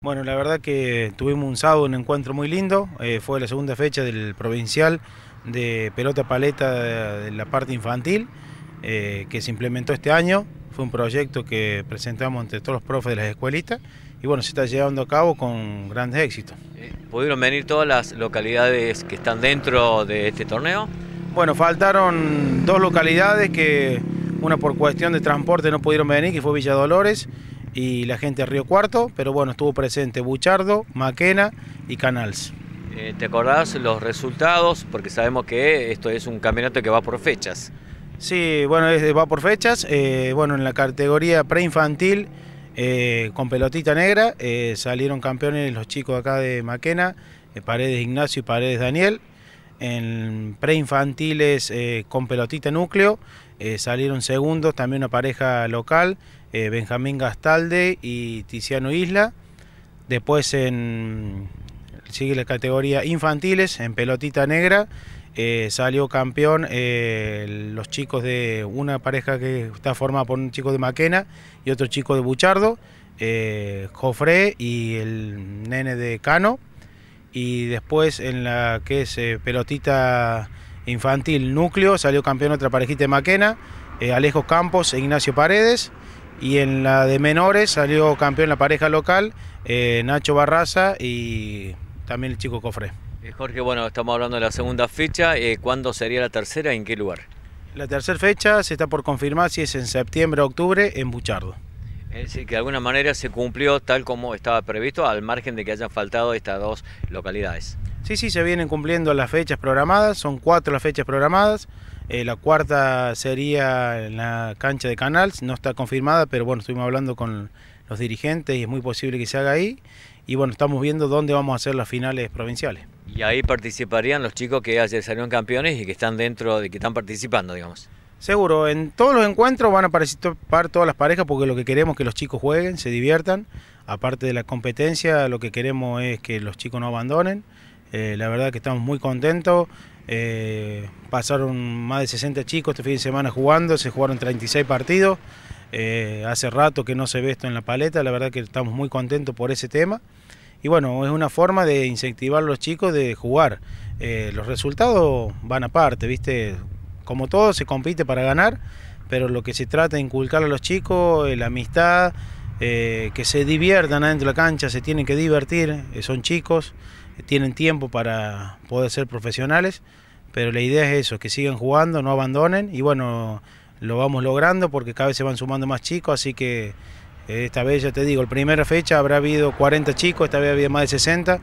Bueno, la verdad que tuvimos un sábado un encuentro muy lindo, eh, fue la segunda fecha del provincial de pelota paleta de la parte infantil eh, que se implementó este año, fue un proyecto que presentamos ante todos los profes de las escuelitas y bueno, se está llevando a cabo con grandes éxitos. Eh, ¿Pudieron venir todas las localidades que están dentro de este torneo? Bueno, faltaron dos localidades que una por cuestión de transporte no pudieron venir, que fue Villa Dolores y la gente de Río Cuarto, pero bueno, estuvo presente Buchardo, Maquena y Canals. Eh, ¿Te acordás los resultados? Porque sabemos que esto es un campeonato que va por fechas. Sí, bueno, va por fechas. Eh, bueno, en la categoría preinfantil eh, con pelotita negra salieron campeones los chicos acá de Maquena, Paredes Ignacio y Paredes Daniel. En preinfantiles con pelotita núcleo eh, salieron segundos también una pareja local, eh, Benjamín Gastalde y Tiziano Isla. Después en, sigue la categoría infantiles, en pelotita negra, eh, salió campeón los chicos de una pareja que está formada por un chico de Maquena y otro chico de Buchardo, Jofré y el nene de Cano. Y después en la que es pelotita infantil núcleo salió campeón otra parejita de Maquena, Alejos eh, Alejo Campos e Ignacio Paredes. Y en la de menores salió campeón la pareja local, eh, Nacho Barraza y también el chico Cofre. Eh, Jorge, bueno, estamos hablando de la segunda fecha. ¿Cuándo sería la tercera y en qué lugar? La tercera fecha se está por confirmar si es en septiembre o octubre en Buchardo. Es decir, que de alguna manera se cumplió tal como estaba previsto, al margen de que hayan faltado estas dos localidades. Sí, sí, se vienen cumpliendo las fechas programadas, son cuatro las fechas programadas. Eh, la cuarta sería en la cancha de Canals, no está confirmada, pero bueno, estuvimos hablando con los dirigentes y es muy posible que se haga ahí. Y bueno, estamos viendo dónde vamos a hacer las finales provinciales. Y ahí participarían los chicos que ayer salieron campeones y que están dentro, de que están participando, digamos. Seguro, en todos los encuentros van a participar todas las parejas porque lo que queremos es que los chicos jueguen, se diviertan. Aparte de la competencia, lo que queremos es que los chicos no abandonen. Eh, la verdad que estamos muy contentos. Eh, pasaron más de 60 chicos este fin de semana jugando, se jugaron 36 partidos. Eh, hace rato que no se ve esto en la paleta, la verdad que estamos muy contentos por ese tema. Y bueno, es una forma de incentivar a los chicos de jugar. los resultados van aparte, ¿viste? como todo, se compite para ganar, pero lo que se trata de inculcar a los chicos, eh, la amistad, eh, que se diviertan adentro de la cancha, se tienen que divertir, eh, son chicos, tienen tiempo para poder ser profesionales, pero la idea es eso, que sigan jugando, no abandonen y bueno, lo vamos logrando porque cada vez se van sumando más chicos, así que esta vez ya te digo, la primera fecha habrá habido 40 chicos, esta vez había más de 60,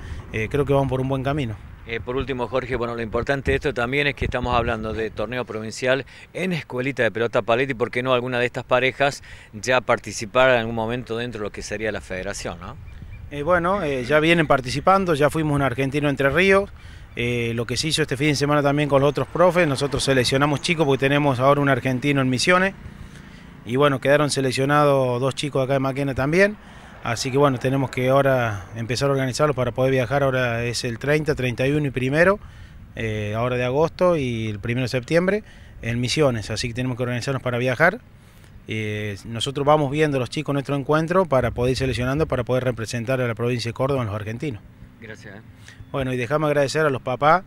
creo que vamos por un buen camino. Eh, por último, Jorge, bueno, lo importante de esto también es que estamos hablando de torneo provincial en escuelita de pelota paleta y por qué no alguna de estas parejas ya participar en algún momento dentro de lo que sería la federación, ¿no? Eh, bueno, eh, ya vienen participando, ya fuimos un argentino Entre Ríos, lo que se hizo este fin de semana también con los otros profes, nosotros seleccionamos chicos porque tenemos ahora un argentino en Misiones y bueno, quedaron seleccionados dos chicos acá de Maquena también. Así que bueno, tenemos que ahora empezar a organizarlo para poder viajar. Ahora es el 30, 31 y primero, eh, ahora de agosto y el primero de septiembre en Misiones. Así que tenemos que organizarnos para viajar. Eh, nosotros vamos viendo los chicos nuestro encuentro para poder ir seleccionando, para poder representar a la provincia de Córdoba a los argentinos. Gracias. Eh. Bueno, y dejame agradecer a los papás,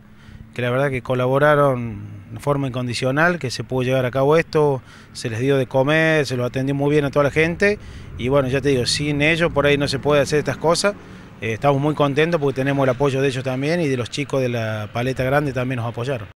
que la verdad que colaboraron en forma incondicional que se pudo llevar a cabo esto, se les dio de comer, se los atendió muy bien a toda la gente y bueno, ya te digo, sin ellos por ahí no se puede hacer estas cosas. Eh, estamos muy contentos porque tenemos el apoyo de ellos también y de los chicos de la paleta grande también nos apoyaron.